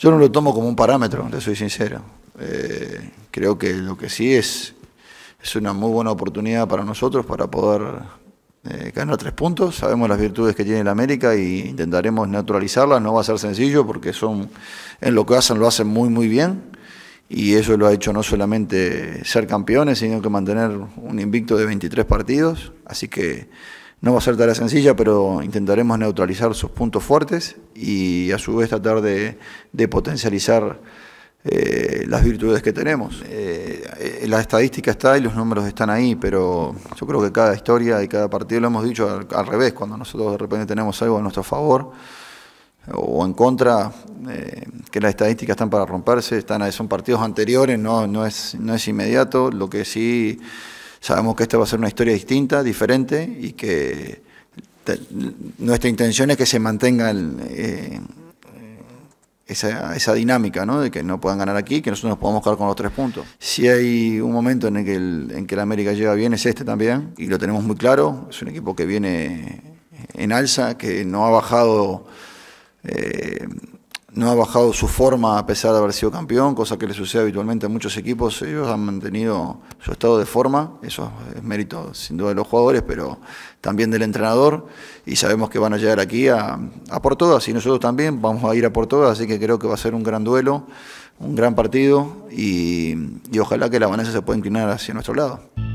Yo no lo tomo como un parámetro, le soy sincero. Eh, creo que lo que sí es, es una muy buena oportunidad para nosotros para poder eh, ganar tres puntos. Sabemos las virtudes que tiene el América y intentaremos naturalizarlas. No va a ser sencillo porque son en lo que hacen lo hacen muy muy bien y eso lo ha hecho no solamente ser campeones, sino que mantener un invicto de 23 partidos. Así que no va a ser tarea sencilla, pero intentaremos neutralizar sus puntos fuertes y a su vez tratar de, potencializar eh, las virtudes que tenemos. Eh, la estadística está y los números están ahí, pero yo creo que cada historia y cada partido lo hemos dicho al, revés, cuando nosotros de repente tenemos algo a nuestro favor o en contra, eh, que las estadísticas están para romperse, están, son partidos anteriores, no es inmediato, lo que sí... Sabemos que esta va a ser una historia distinta, diferente y que nuestra intención es que se mantenga eh, esa, dinámica, ¿no? De que no puedan ganar aquí, que nosotros nos podamos quedar con los tres puntos. Si hay un momento en el que el, América llega bien es este también y lo tenemos muy claro. Es un equipo que viene en alza, que no ha bajado. Eh, no ha bajado su forma a pesar de haber sido campeón, cosa que le sucede habitualmente a muchos equipos. Ellos han mantenido su estado de forma, eso es mérito sin duda de los jugadores, pero también del entrenador. Y sabemos que van a llegar aquí a, a por todas y nosotros también vamos a ir a por todas, así que creo que va a ser un gran duelo, un gran partido y, ojalá que la Vanessa se pueda inclinar hacia nuestro lado.